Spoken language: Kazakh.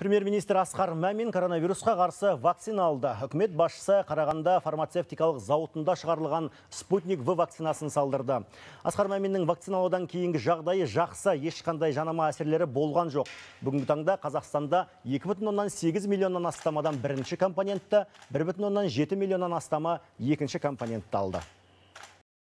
Премьер-министр Асқар Мәмин коронавирусқа қарсы вакцина алды. Үкімет басшысы Қарағанда фармацевтикалық зауытында шығарылған спутник В вакцинасын салдырды. Асқар Мәминнің вакциналаудан кейінгі жағдайы жақсы, ешқандай жанама әсерлері болған жоқ. Бүгінгі таңда Қазақстанда 2,8 миллионнан астамадан бірінші компонентті, 1,7 миллионнан астамы екінші компонентті алды.